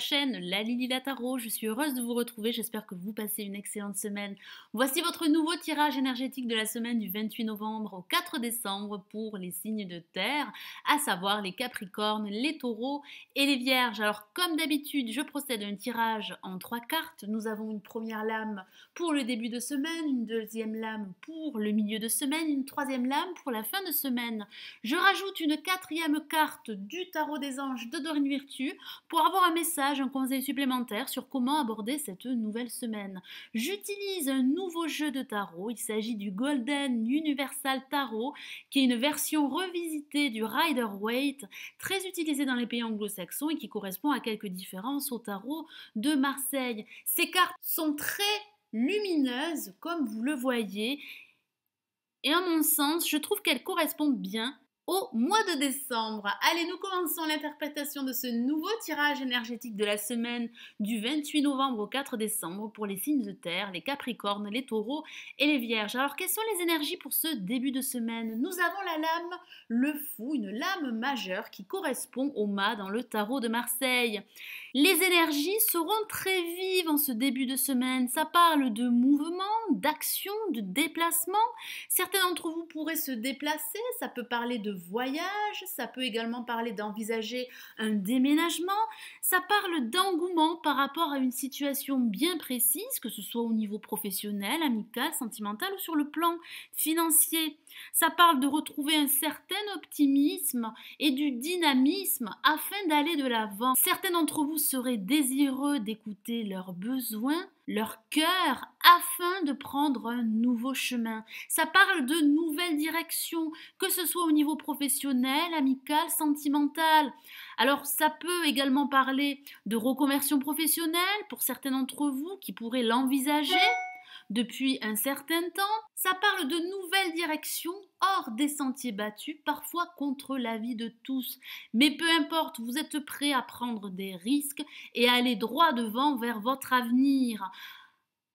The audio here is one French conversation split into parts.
chaîne La Lili la Tarot. Je suis heureuse de vous retrouver. J'espère que vous passez une excellente semaine. Voici votre nouveau tirage énergétique de la semaine du 28 novembre au 4 décembre pour les signes de terre, à savoir les Capricornes, les Taureaux et les Vierges. Alors, comme d'habitude, je procède à un tirage en trois cartes. Nous avons une première lame pour le début de semaine, une deuxième lame pour le milieu de semaine, une troisième lame pour la fin de semaine. Je rajoute une quatrième carte du tarot des anges de Dorine Virtue pour avoir un message un conseil supplémentaire sur comment aborder cette nouvelle semaine. J'utilise un nouveau jeu de tarot, il s'agit du Golden Universal Tarot, qui est une version revisitée du Rider Waite, très utilisé dans les pays anglo-saxons et qui correspond à quelques différences au tarot de Marseille. Ces cartes sont très lumineuses, comme vous le voyez, et à mon sens, je trouve qu'elles correspondent bien au mois de décembre. Allez, nous commençons l'interprétation de ce nouveau tirage énergétique de la semaine du 28 novembre au 4 décembre pour les signes de terre, les capricornes, les taureaux et les vierges. Alors, quelles sont les énergies pour ce début de semaine Nous avons la lame, le fou, une lame majeure qui correspond au mât dans le tarot de Marseille. Les énergies seront très vives en ce début de semaine. Ça parle de mouvement, d'action, de déplacement. Certains d'entre vous pourraient se déplacer. Ça peut parler de voyage. Ça peut également parler d'envisager un déménagement. Ça parle d'engouement par rapport à une situation bien précise, que ce soit au niveau professionnel, amical, sentimental ou sur le plan financier. Ça parle de retrouver un certain optimisme et du dynamisme afin d'aller de l'avant. Certains d'entre vous seraient désireux d'écouter leurs besoins, leur cœur, afin de prendre un nouveau chemin. Ça parle de nouvelles directions, que ce soit au niveau professionnel, amical, sentimental. Alors ça peut également parler de reconversion professionnelle pour certains d'entre vous qui pourraient l'envisager. Depuis un certain temps, ça parle de nouvelles directions hors des sentiers battus, parfois contre l'avis de tous. Mais peu importe, vous êtes prêt à prendre des risques et à aller droit devant vers votre avenir.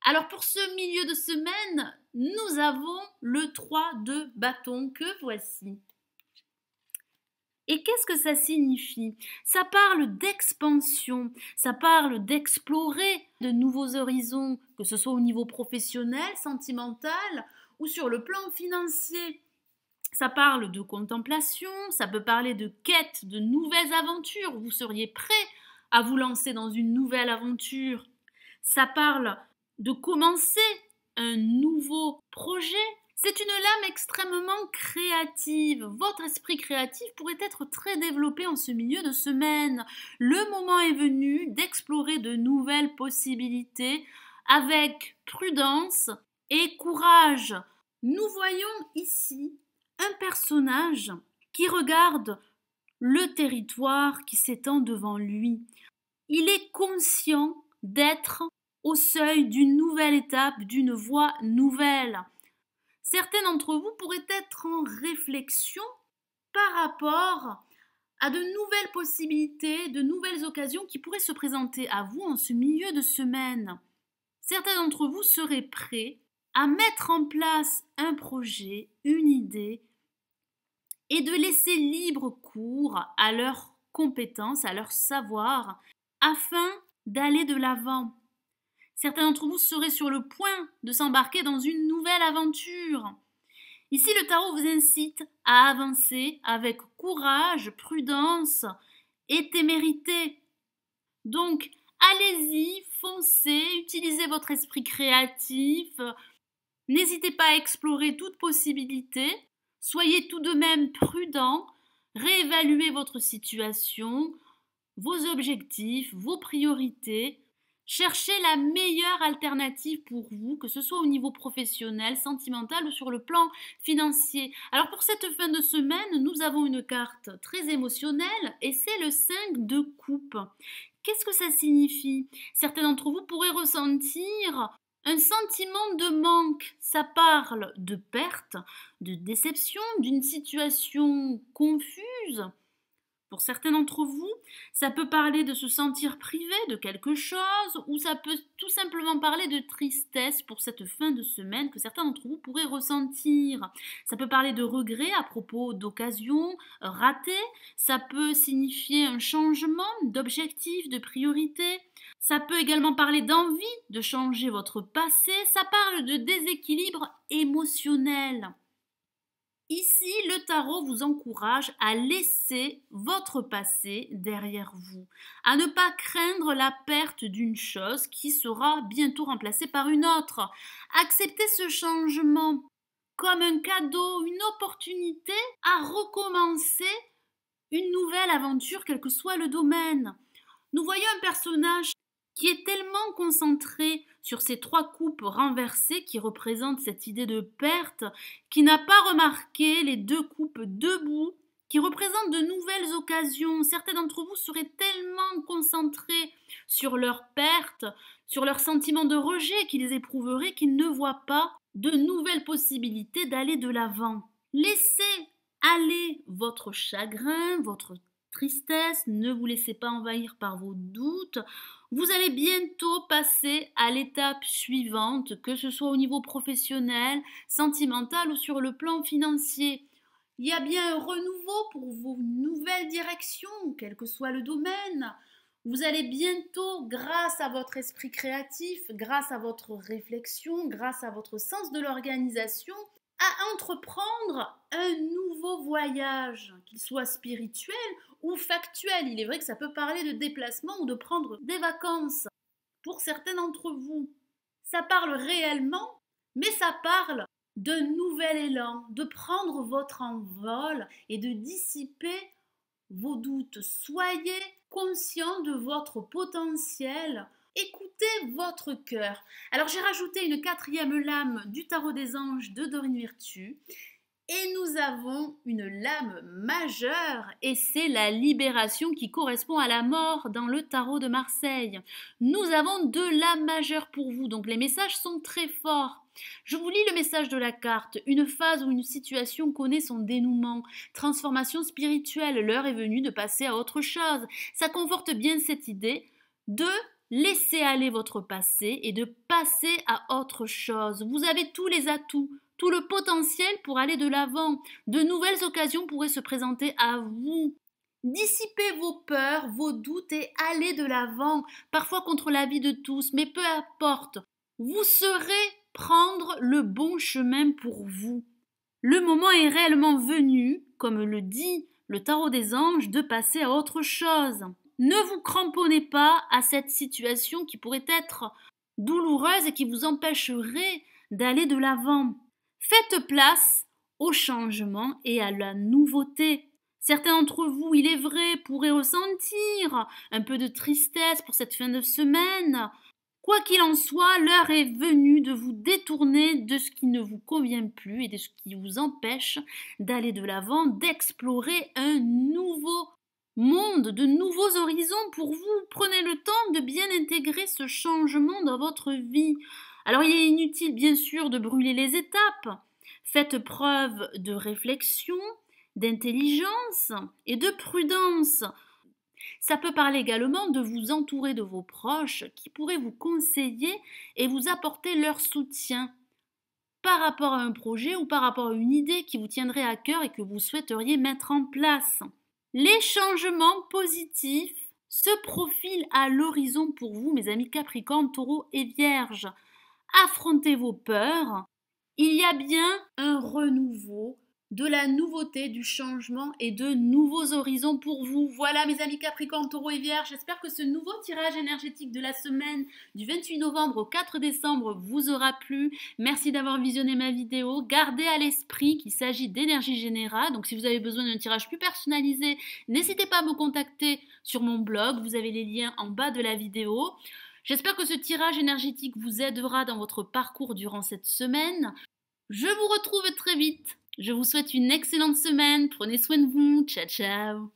Alors pour ce milieu de semaine, nous avons le 3 de bâton que voici. Et qu'est-ce que ça signifie Ça parle d'expansion, ça parle d'explorer de nouveaux horizons, que ce soit au niveau professionnel, sentimental ou sur le plan financier. Ça parle de contemplation, ça peut parler de quête, de nouvelles aventures. Vous seriez prêt à vous lancer dans une nouvelle aventure. Ça parle de commencer un nouveau projet, c'est une lame extrêmement créative. Votre esprit créatif pourrait être très développé en ce milieu de semaine. Le moment est venu d'explorer de nouvelles possibilités avec prudence et courage. Nous voyons ici un personnage qui regarde le territoire qui s'étend devant lui. Il est conscient d'être au seuil d'une nouvelle étape, d'une voie nouvelle. Certains d'entre vous pourraient être en réflexion par rapport à de nouvelles possibilités, de nouvelles occasions qui pourraient se présenter à vous en ce milieu de semaine. Certains d'entre vous seraient prêts à mettre en place un projet, une idée, et de laisser libre cours à leurs compétences, à leur savoir, afin d'aller de l'avant. Certains d'entre vous seraient sur le point de s'embarquer dans une nouvelle aventure. Ici, le tarot vous incite à avancer avec courage, prudence et témérité. Donc, allez-y, foncez, utilisez votre esprit créatif, n'hésitez pas à explorer toute possibilité, soyez tout de même prudent, réévaluez votre situation, vos objectifs, vos priorités, Cherchez la meilleure alternative pour vous, que ce soit au niveau professionnel, sentimental ou sur le plan financier. Alors pour cette fin de semaine, nous avons une carte très émotionnelle et c'est le 5 de coupe. Qu'est-ce que ça signifie Certains d'entre vous pourraient ressentir un sentiment de manque. Ça parle de perte, de déception, d'une situation confuse pour certains d'entre vous, ça peut parler de se sentir privé de quelque chose ou ça peut tout simplement parler de tristesse pour cette fin de semaine que certains d'entre vous pourraient ressentir. Ça peut parler de regrets à propos d'occasions euh, ratées, ça peut signifier un changement d'objectif, de priorité. Ça peut également parler d'envie de changer votre passé, ça parle de déséquilibre émotionnel. Ici, le tarot vous encourage à laisser votre passé derrière vous, à ne pas craindre la perte d'une chose qui sera bientôt remplacée par une autre. Acceptez ce changement comme un cadeau, une opportunité à recommencer une nouvelle aventure, quel que soit le domaine. Nous voyons un personnage qui est tellement concentré sur ces trois coupes renversées qui représentent cette idée de perte, qui n'a pas remarqué les deux coupes debout, qui représentent de nouvelles occasions. Certains d'entre vous seraient tellement concentrés sur leur perte, sur leur sentiment de rejet qu'ils éprouveraient qu'ils ne voient pas de nouvelles possibilités d'aller de l'avant. Laissez aller votre chagrin, votre tristesse, ne vous laissez pas envahir par vos doutes, vous allez bientôt passer à l'étape suivante, que ce soit au niveau professionnel, sentimental ou sur le plan financier. Il y a bien un renouveau pour vos nouvelles directions, quel que soit le domaine. Vous allez bientôt, grâce à votre esprit créatif, grâce à votre réflexion, grâce à votre sens de l'organisation, à entreprendre un nouveau voyage, qu'il soit spirituel ou factuel. Il est vrai que ça peut parler de déplacement ou de prendre des vacances pour certains d'entre vous. Ça parle réellement, mais ça parle d'un nouvel élan, de prendre votre envol et de dissiper vos doutes. Soyez conscient de votre potentiel, écoutez votre cœur. Alors j'ai rajouté une quatrième lame du tarot des anges de Dorine virtu Et nous avons une lame majeure, et c'est la libération qui correspond à la mort dans le tarot de Marseille. Nous avons deux lames majeures pour vous, donc les messages sont très forts. Je vous lis le message de la carte. Une phase ou une situation connaît son dénouement. Transformation spirituelle, l'heure est venue de passer à autre chose. Ça conforte bien cette idée de Laissez aller votre passé et de passer à autre chose. Vous avez tous les atouts, tout le potentiel pour aller de l'avant. De nouvelles occasions pourraient se présenter à vous. Dissipez vos peurs, vos doutes et allez de l'avant, parfois contre l'avis de tous, mais peu importe. Vous saurez prendre le bon chemin pour vous. Le moment est réellement venu, comme le dit le tarot des anges, de passer à autre chose ne vous cramponnez pas à cette situation qui pourrait être douloureuse et qui vous empêcherait d'aller de l'avant. Faites place au changement et à la nouveauté. Certains d'entre vous, il est vrai, pourraient ressentir un peu de tristesse pour cette fin de semaine. Quoi qu'il en soit, l'heure est venue de vous détourner de ce qui ne vous convient plus et de ce qui vous empêche d'aller de l'avant, d'explorer un nouveau monde, de nouveaux horizons pour vous. Prenez le temps de bien intégrer ce changement dans votre vie. Alors il est inutile bien sûr de brûler les étapes. Faites preuve de réflexion, d'intelligence et de prudence. Ça peut parler également de vous entourer de vos proches qui pourraient vous conseiller et vous apporter leur soutien par rapport à un projet ou par rapport à une idée qui vous tiendrait à cœur et que vous souhaiteriez mettre en place. Les changements positifs se profilent à l'horizon pour vous, mes amis Capricorne, Taureau et Vierge. Affrontez vos peurs. Il y a bien un renouveau de la nouveauté, du changement et de nouveaux horizons pour vous. Voilà mes amis Capricorne, Taureau et Vierge, j'espère que ce nouveau tirage énergétique de la semaine du 28 novembre au 4 décembre vous aura plu. Merci d'avoir visionné ma vidéo. Gardez à l'esprit qu'il s'agit d'énergie générale, donc si vous avez besoin d'un tirage plus personnalisé, n'hésitez pas à me contacter sur mon blog, vous avez les liens en bas de la vidéo. J'espère que ce tirage énergétique vous aidera dans votre parcours durant cette semaine. Je vous retrouve très vite je vous souhaite une excellente semaine. Prenez soin de vous. Ciao, ciao.